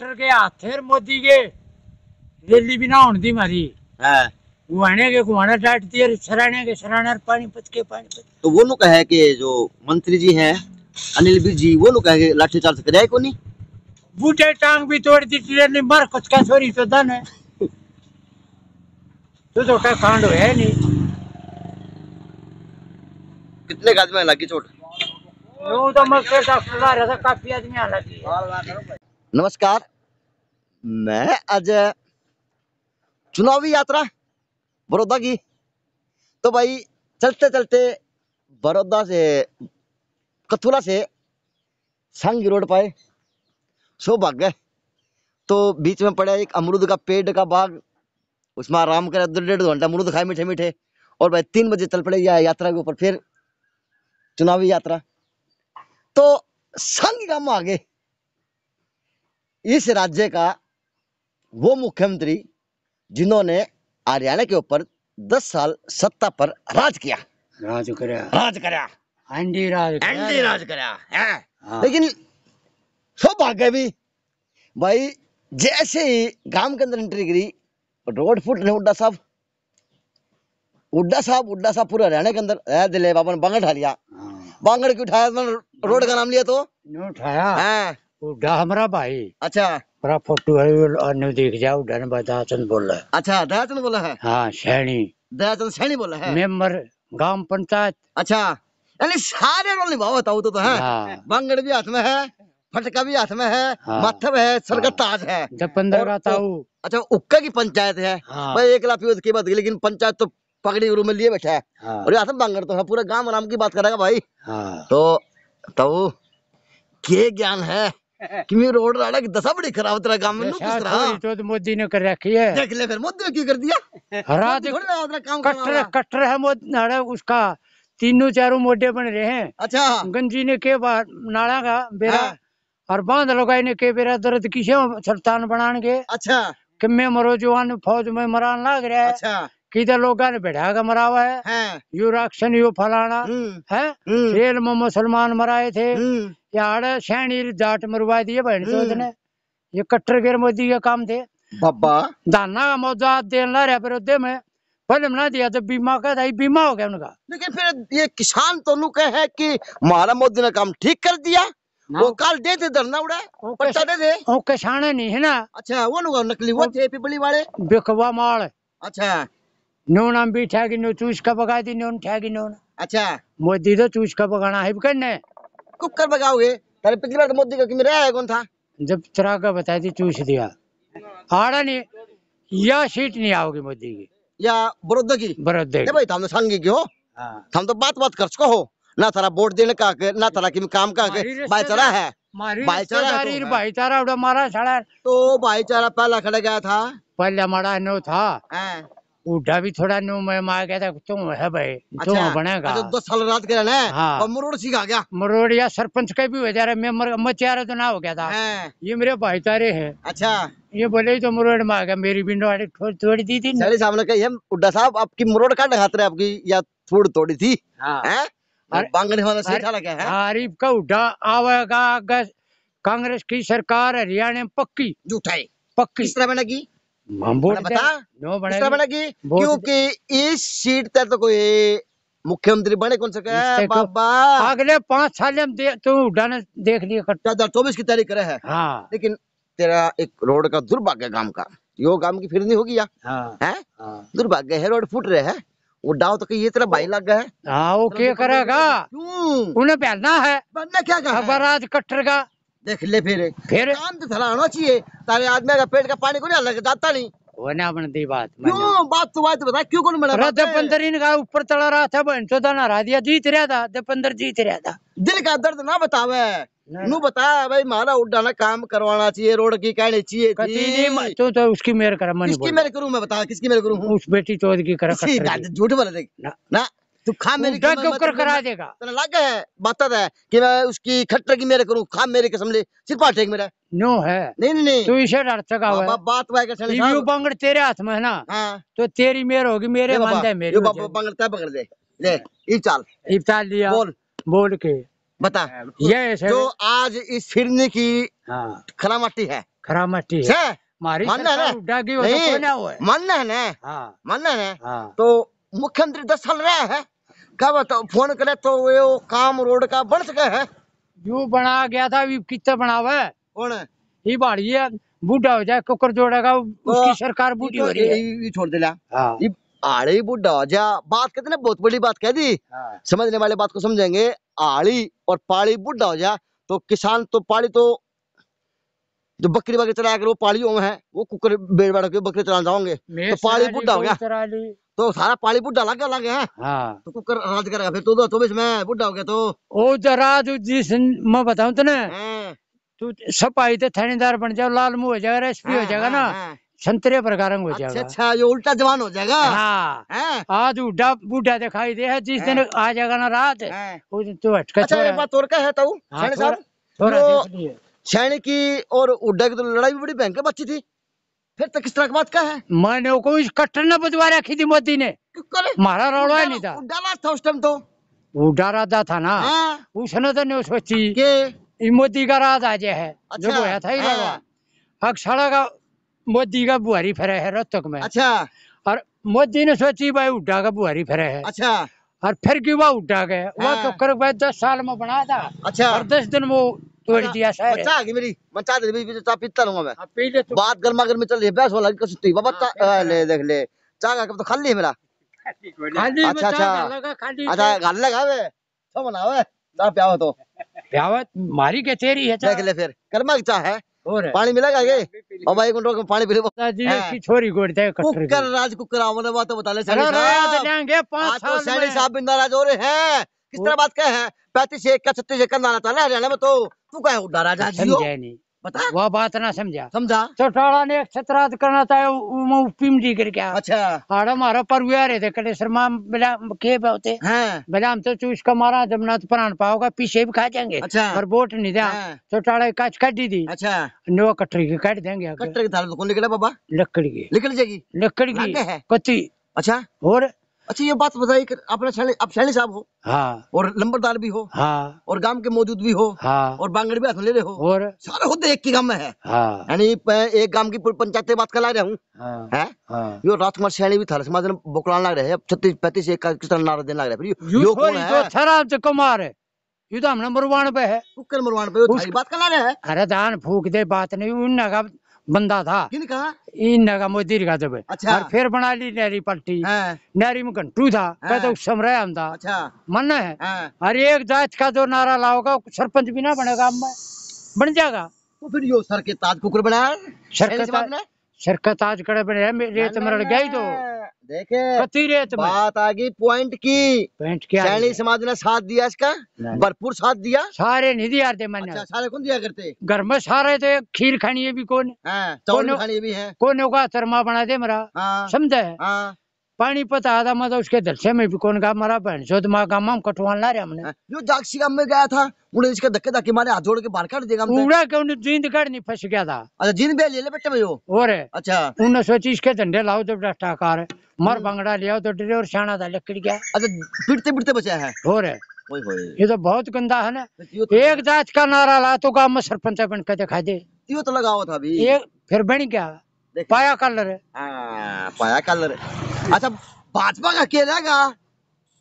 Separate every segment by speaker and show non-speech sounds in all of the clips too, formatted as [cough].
Speaker 1: Doctor के ਹੱਥ मोदी के ਕੇ भी ना होने दी मारी गुआने हाँ। के गुआना डाट दिए सराने के सराना पानीपत के पानी पानीपत
Speaker 2: तो वो लोग कहे के जो मंत्री जी हैं अनिल बीर जी वो लोग कहे लाठी चार्ज कर को नहीं बूटे टांग भी तोड़ दी ट्रेन ने मर कुछ का छोरी तो दन तो तो तो है तो तो का कांड है नहीं कितने आदमी लगी चोट
Speaker 1: वो तो मैं डॉक्टर ला रहा था काफी आदमी आ लगी
Speaker 2: नमस्कार मैं आज चुनावी यात्रा बड़ौदा की तो भाई चलते चलते बड़ौदा से कथुला से संग रोड पाए सो भाग गए तो बीच में पड़ा एक अमरूद का पेड़ का बाग उसमें आराम करे दो डेढ़ घंटा अमरूद खाए मीठे मीठे और भाई तीन बजे चल पड़े या यात्रा के ऊपर फिर चुनावी यात्रा तो संग गांव आ गए इस राज्य का वो मुख्यमंत्री जिन्होंने हरियाणा के ऊपर दस साल सत्ता पर राज किया राज करया। राज करया। एंडी राज एंडी राज करया। हाँ। लेकिन सौभाग्य भी भाई जैसे ही गांव के अंदर एंट्री करी रोड फुट ने उड्डा साहब उड्डा साहब उड्डा साहब पूरे हरियाणा के अंदर दिले बाबा ने बांगड़ उठा लिया हाँ। बांगड़ क्यों उठाया रोड का नाम लिया तो उठाया हाँ। उड़ा हमारा भाई अच्छा
Speaker 1: बड़ा फोटो है अनु देख जाओ डन दयाचंद बोला
Speaker 2: अच्छा दयाचंद बोला है
Speaker 1: हाँ सैनी
Speaker 2: दयाचंद सैनी बोला है मेम्बर गांव पंचायत अच्छा यानी सारे रोल निभाओ बताओ तो, तो है हाँ। बंगड़ भी हाथ में है फटका भी हाथ में है हाँ। मत्थब है सर का हाँ। ताज है जब पंद्रह रात तो, अच्छा उक्का की पंचायत है हाँ। भाई एक लाख की बात लेकिन पंचायत तो पगड़ी गुरु में लिए बैठा है हाँ। और यहाँ बांगड़ तो है पूरा गांव आराम की बात करेगा भाई तो तो के ज्ञान है ਕਿਵੇਂ ਰੋਡ ਰਾੜਾ ਕਿ ਦਸਾ ਬੜੀ ਖਰਾਬ ਤੇਰਾ ਕੰਮ ਨੂੰ ਕਿਸ ਤਰ੍ਹਾਂ ਇਹ
Speaker 1: ਤਾਂ ਮੋਦੀ ਨੇ
Speaker 2: ਕਰ ਰੱਖੀ ਹੈ ਦੇਖ ਲੈ
Speaker 1: ਫਿਰ ਮੋਦੀ ਕੀ ਕਰ ਹਰਾ ਦੇ कटर कटर है मोदी नाड़ा उसका तीनों चारों मोडे बन रहे हैं अच्छा गंजी ने के बार नाड़ा का बेरा हाँ। और बांध लगाई ने के बेरा दर्द किसे सरतान बनान के अच्छा किम्मे मरो जवान फौज में मरान लाग रहा है अच्छा किधर लोगों ने बैठा मरा हुआ है यू राक्षन यू फलाना हम्म। है रेल हम्म। में मुसलमान मराए थे हम्म। यार शहणी जाट मरवा दिए बहन चौध ने ये कट्टर गिर मोदी का काम थे बाबा दाना का मौजा ला रहा विरोधे में
Speaker 2: पहले बना दिया तो बीमा का था बीमा हो गया उनका लेकिन फिर ये किसान तो नु कहे कि महाराज मोदी ने काम ठीक कर दिया वो काल दे दे धरना उड़ा पट्टा दे दे ओ किसान नहीं है ना अच्छा वो नु नकली वो थे पिपली वाले
Speaker 1: बिकवा माल अच्छा नून हम भी ठेगी नो चूस का बगा दी नून ठेगी नून अच्छा मोदी तो चूस का बगाना है करने कुक कर बगाओगे तेरे पिछली बार तो मोदी का मेरा है कौन था जब चरा का बताया
Speaker 2: थी चूस दिया आड़ा नहीं या सीट नहीं आओगी मोदी की या बड़ौदा की बड़ौदा की भाई तुम तो, तो संगी के हां तुम तो, तो बात बात कर चुका हो ना तेरा वोट देने का के ना तेरा की काम का के भाईचारा है भाईचारा भाईचारा तो भाईचारा पहला खड़ा गया था
Speaker 1: पहला मारा नो था हाँ। उड़ा भी थोड़ा नो मैं मार गया था तुम है भाई तुम अच्छा, बनेगा अच्छा, दस साल रात के रहना है हाँ। और मरोड़ सीखा गया मरोड़ या सरपंच का भी हो जा मैं मर मचारा तो ना हो गया था ये मेरे भाई तारे
Speaker 2: हैं अच्छा ये बोले तो मरोड़ मार गया मेरी बिंडो वाले थोड़ी दी थी सामने कही उड्डा साहब आपकी मरोड़ का खातर आपकी या थोड़ी थोड़ी थी हाँ। बांगने वाला सीखा लगा है
Speaker 1: आरिफ का उड्डा आवेगा कांग्रेस की सरकार हरियाणा पक्की
Speaker 2: झूठा पक्की इस तरह में लगी क्योंकि इस सीट तक तो कोई मुख्यमंत्री बने कौन सके तो बाबा अगले पांच साल में तू उठाने देख लिए दो चौबीस की तारीख रहे है हाँ। लेकिन तेरा एक रोड का दुर्भाग्य गांव का यो गांव की फिर नहीं होगी यार हाँ। हाँ। दुर्भाग्य है रोड फूट रहे है वो डाव तो ये तेरा भाई लग गया है हाँ, क्या करेगा उन्हें पहनना है क्या कहा बारात कट्टर का देख ले फिर फिर काम तो थला होना चाहिए तारे आदमी का पेट का पानी को नहीं अलग जाता नहीं
Speaker 1: वो ना अपन दी बात क्यों
Speaker 2: बात तो बात बता क्यों कौन मना रहा था पंद्रह पंदर का ऊपर चला रहा था बहन चौदह तो ना रहा दिया जीत रहा था दे पंद्रह जीत रहा था दिल का दर्द ना बतावे नू बता भाई मारा उड़ाना काम करवाना चाहिए रोड की कहने चाहिए तो, तो उसकी मेयर करा मैं किसकी मेयर करूं मैं बता किसकी मेयर करूं उस बेटी चौधरी की करा [laughs] झूठ बोला देख ना तू खा मेरे ऊपर करा देगा तेरा लग है बात है कि उसकी खट्टर की मेरे खा मेरे कसम ले सिर्फ मेरा नो है नहीं नहीं, तू इसे डर चुका हाँ, बात बंगड़ तेरे हाथ में है ना हाँ। तो तेरी मेर होगी
Speaker 1: मेरे बंद है मेरे
Speaker 2: बंगड़ दे ले हाँ। लिया बोल बोल के बता ये जो आज इस फिरने की मट्टी है खरामट्टी है मारी मानना है ना मानना है ना तो मुख्यमंत्री दस साल रहे हैं क्या बताओ तो फोन करे तो वे वो काम रोड का बन सके है जो बना गया था अभी कितना बना हुआ है कौन है ये बाढ़ है बूढ़ा हो जाए कुकर जोड़ेगा तो उसकी सरकार बूढ़ी तो हो रही है छोड़ दिला हाँ। आड़ी बुढ़ा जा बात कहते ना बहुत बड़ी बात कह दी हाँ। समझने वाले बात को समझेंगे आड़ी और पाड़ी बुढ़ा हो जा तो किसान तो पाड़ी तो जो बकरी बकरी चलाया कर वो पाड़ी है वो कुकर बेड़ बैठ के बकरी चला जाओगे तो पाड़ी बुढ़ा हो
Speaker 1: गया
Speaker 2: तो सारा पाली बुढ़ा लग लग है हाँ। तो कुकर राज करेगा फिर तू तो चौबीस में बुढ़ा हो गया तो ओ
Speaker 1: जरा तू जिस मैं बताऊ तो तू सपाही तो थानेदार बन जाओ लाल मुंह हो जाएगा रेसिपी हो जाएगा ना संतरे प्रकार हो अच्छा, जाएगा अच्छा ये उल्टा जवान हो जाएगा हाँ आज उड्डा बूढ़ा दिखाई दे है जिस दिन आ जाएगा ना रात उस
Speaker 2: दिन तो हटका अच्छा एक बात और क्या हाँ, है तो, सैनी साहब सैनी की और उड्डा की तो लड़ाई भी बड़ी भयंकर बच्ची थी फिर तो किस तरह की बात का है मैंने को इस कट्टर ने बदवा रखी थी मोदी ने मारा रोड़ा नहीं था डाला था उस टाइम तो
Speaker 1: वो डरा था, था ना हाँ। उसने तो नहीं सोची के मोदी का राज आज है अच्छा, जो बोया था ही हाँ। हक सड़क मोदी का बुहारी फेरे है रोहतक में अच्छा और मोदी ने सोची भाई उड्डा का बुहारी फेरे है अच्छा और फिर क्यों वह उड्डा गए वह हाँ। तो भाई दस साल में
Speaker 2: बना था अच्छा और दस दिन वो तोड़ दिया सर बच्चा मेरी बच्चा दे तो पीता मैं हाँ, पी ले बात गर्मा गर्मी चल रही है वाला कुछ तू बच्चा हाँ, ले देख ले तो खाली है मेरा अच्छा अच्छा अच्छा लगा वे बनावे ना तो मारी के तेरी है देख ले फिर गर्मा की है पानी मिलेगा ये और भाई कुंटो में पानी पी की छोरी गोड़ दे कुकर राज कुकर आवो बात बता ले साढ़े साहब तो बिंदा राज हो रहे हैं किस तरह बात कह है पैंतीस एक छत्तीस एकड़ लाना था ना हरियाणा में तो तू क्या उड़ा राजा जी समझा नहीं
Speaker 1: बता वो बात ना समझा समझा चौटाला ने एक छतराध करना था पीम जी कर क्या अच्छा हाड़ा मारा पर हुआ रहे थे कटे शर्मा बेला के होते हैं हाँ। बेला हम तो चूस का मारा जमुना तो प्राण पाओगा पीछे भी खा जाएंगे अच्छा और वोट नहीं दिया हाँ। चौटाला काच काट दी थी अच्छा नो कटरी की काट
Speaker 2: देंगे कटरी की थाल तो कौन निकला बाबा लकड़ी की निकल जाएगी लकड़ी की कत्ती अच्छा और अच्छा ये बात बताइए अपना शैली आप शैली साहब हो हाँ और लंबरदार भी हो हाँ और गांव के मौजूद भी हो हाँ और बांगड़ भी ले रहे हो और सारे होते एक ही गांव में है हाँ यानी एक गांव की पूरी पंचायत बात कर ला रहा हूँ हाँ, हाँ। यो राजकुमार सैनी भी था समाज में बोकड़ा लग रहे छत्तीस पैंतीस एक किस तरह नारा देने लग रहा है यो कौन है तो शराब से कुमार है ये तो हमने
Speaker 1: मुरवान पे है
Speaker 2: नंबर वन पे बात कर रहे हैं
Speaker 1: अरे दान फूक दे बात नहीं उन बंदा था किनका का मोदी का जब अच्छा फिर बना ली नहरी पट्टी हाँ। नहरी में घंटू था मैं हाँ। उसम तो उस समय था अच्छा मन है हर हाँ। एक जात का जो नारा लाओगा सरपंच भी ना बनेगा बन जाएगा तो फिर यो सर के ताज कुकर
Speaker 2: बनाया
Speaker 1: सर का ताज कड़े बने रेत में तो गया ही तो
Speaker 2: देखे रेत बात आ गई पॉइंट की पॉइंट क्या सैनी समाज ने साथ दिया इसका भरपूर साथ दिया सारे नहीं दिया थे मैंने अच्छा, सारे कौन दिया करते घर में सारे थे खीर खानी भी कौन
Speaker 1: है हाँ, कौन खानी भी है कौन होगा शर्मा बना दे मरा हाँ। समझे हाँ। पानीपत आया था मैं तो उसके धक्के में भी कौन तो कहा मारा बहन तो माँ का माम कटवान ला रहे हमने जो जाक्षी गांव में गया
Speaker 2: था उन्हें इसके धक्के धक्के मारे हाथ जोड़ के बाहर कर देगा पूरा के उन्हें जींद कर नहीं फंस गया था
Speaker 1: अच्छा जींद बे ले ले बेटे भाई हो रे अच्छा उन्हें सोची इसके धंधे लाओ तो भ्रष्टाचार मर हम्म। बंगड़ा लिया तो डरे और शाना था लकड़ी गया अच्छा पिटते पिटते बचा है हो रे ये तो बहुत गंदा है ना तो तो एक जात का नारा ला तो गाँव में सरपंच बन के दिखा दे
Speaker 2: यो तो लगाओ था अभी फिर बन गया पाया कलर है हाँ, पाया कलर है अच्छा भाजपा का केला का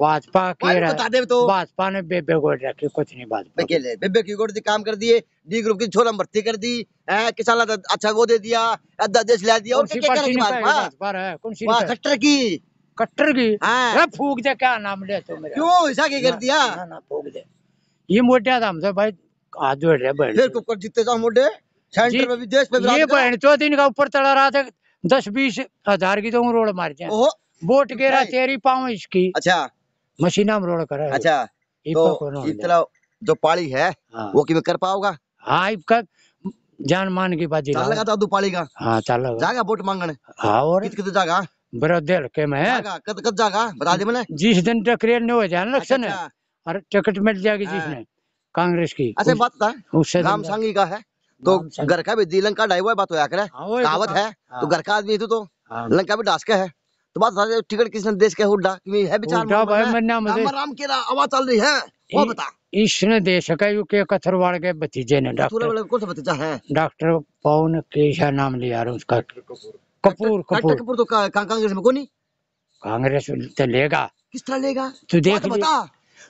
Speaker 2: भाजपा के बता दे तो भाजपा ने बेबे गोड रखी कुछ नहीं भाजपा केले बेबे की गोट काम कर दिए डी ग्रुप की छोला भर्ती कर दी है किसान अच्छा वो दे दिया देश ला दिया और हाँ।
Speaker 1: कट्टर
Speaker 2: की कट्टर की हाँ।
Speaker 1: फूक दे क्या नाम ले तो मेरा क्यों ऐसा क्या कर दिया ना फूक दे ये मोटे आदम से भाई हाथ जोड़ रहे फिर कुकर जीतते जाओ मोटे सेंटर में ये इनका ऊपर चढ़ा रहा था दस बीस हजार की तो रोड मार दिया बोट गेरा तेरी पाव इसकी अच्छा मशीन में रोड कर अच्छा
Speaker 2: तो इतना
Speaker 1: जो पाली है हाँ। वो कि कर पाओगा हाँ का जान मान की बाजी लगा था
Speaker 2: तो दुपाली का
Speaker 1: हाँ चल जागा बोट मांगने हाँ और कित कित जागा ब्रदर के मैं कत कत जागा बता दे मैंने जिस दिन टक्रियर ने हो जाए लक्षण है अच्छा, अच्छा। और टिकट मिल जाएगी जिसने हाँ। कांग्रेस की अच्छा
Speaker 2: बात था उससे राम सांगी का है तो घर का भी लंका डाई हुआ बात होया करे हाँ, तो कहावत है तो हाँ। घर का आदमी तू तो हाँ। लंका भी डास्क है तो बात सारे टिकट किसने देश के हुड्डा कि है विचार राम राम की आवाज चल रही है वो बता इसने
Speaker 1: देश का यू के कथरवाड़ के भतीजे ने तो डॉक्टर
Speaker 2: कौन सा भतीजा है
Speaker 1: डॉक्टर पवन केशा नाम लिया उसका कपूर कपूर कपूर
Speaker 2: तो कांग्रेस में कौन
Speaker 1: कांग्रेस तो लेगा
Speaker 2: किस तरह लेगा तू देख बता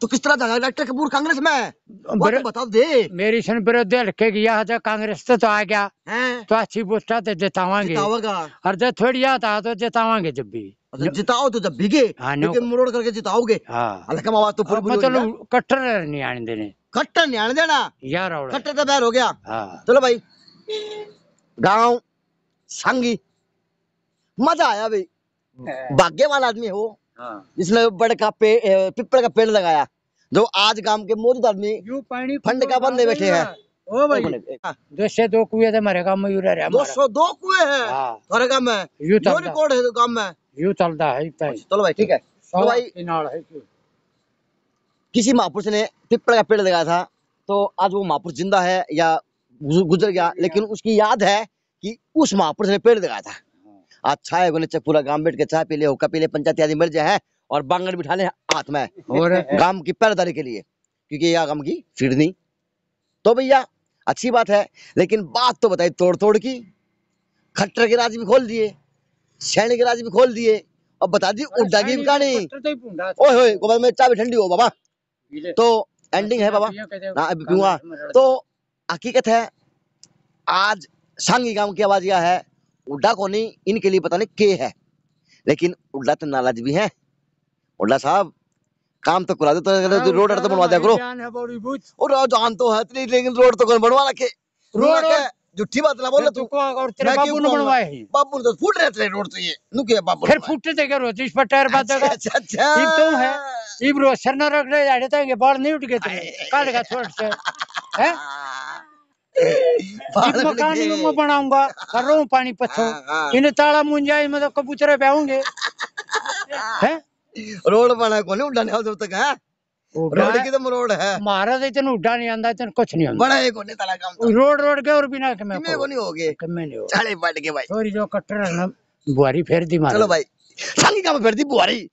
Speaker 2: तो किस तरह जाएगा डॉक्टर कपूर कांग्रेस में है
Speaker 1: तो बता दे मेरी सुन विरोध हल्के गया था कांग्रेस से तो आ गया हैं? तो अच्छी पोस्टा तो जितावांगे और जब थोड़ी याद आ तो जितावांगे जब भी अच्छा, जिताओ तो जब भीगे हाँ, लेकिन
Speaker 2: मुरोड़ करके जिताओगे
Speaker 1: हाँ। हल्का आवाज तो चलो मतलब कट्टर नहीं आने देने
Speaker 2: कट्टर नहीं आने देना यार कट्टर तो बैर हो गया हाँ। चलो भाई गाँव संगी मजा आया भाई भाग्य वाला आदमी हो हाँ। जिसने बड़ का पिपल का पेड़ लगाया जो आज गांव के मौजूद आदमी फंड का बंदे बैठे हैं
Speaker 1: ओ भाई दो
Speaker 2: हाँ। सौ दो कुएं थे हाँ। हमारे गांव में यू रह रहे दो सौ दो कुए है हमारे गांव में यू चल रिकॉर्ड है तो गांव में यू चलता है चलो भाई ठीक है तो भाई किसी महापुरुष ने पिपल का पेड़ लगाया था तो आज वो महापुरुष जिंदा है या गुजर गया लेकिन उसकी याद है कि उस महापुरुष ने पेड़ लगाया था आज छाए गोले पूरा गांव बैठ के चाय पी ले हुक्का पी ले पंचायत आदि मिल जाए और बांगड़ बिठा ले हाथ में और [laughs] गांव की पैरदारी के लिए क्योंकि यह गांव की फिरनी तो भैया अच्छी बात है लेकिन बात तो बताई तोड़ तोड़ की खट्टर के राज भी खोल दिए सैन के राज भी खोल दिए और बता दी उड्डा की कहानी
Speaker 1: तो
Speaker 2: ओए होए गोबर में ठंडी हो बाबा तो एंडिंग है हाँ, बाबा ना अभी पीऊंगा तो हकीकत है आज सांगी गांव की आवाज यह है उड्डा नहीं इनके लिए पता नहीं के है लेकिन उड्डा तो नालाज भी है उड्डा साहब काम तो करा दे तो रोड तो बनवा दिया करो और जान तो है लेकिन रोड तो बनवा रखे रोड झूठी बात ना तू और तेरे बाबू ने बनवाए ही बाबू तो फूट रहे थे रोड तो ये नु बाबू फिर फूटते थे करो इस पर टायर
Speaker 1: बात अच्छा, अच्छा अच्छा ये तो है ये ना रख ले जाड़े तो बाल नहीं उठ गए काट का छोड़ से हैं [laughs] मकान ही मैं बनाऊंगा कर रहा हूँ पानी पत्थर हाँ, हाँ। इन्हें ताला मुंजा में तो कबूतरे पे [laughs] हैं रोड बना कौन है उड़ाने वाले तक है रोड की तो रोड है महाराज इतने उड़ा नहीं आंदा इतना कुछ नहीं आंदा बड़ा एक होने ताला काम तो? रोड रोड के और बिना के मैं को नहीं होगे के मैं नहीं
Speaker 2: हो चले बैठ के भाई सॉरी जो कट्टर है ना बुआरी फेर दी मार चलो भाई साली काम फेर दी बुआरी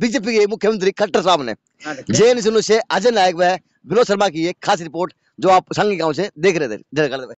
Speaker 2: बीजेपी के मुख्यमंत्री खट्टर साहब ने हाँ, जैन सुनो से अजय नायक व विनोद शर्मा की एक खास रिपोर्ट जो आप संघ गांव से देख रहे थे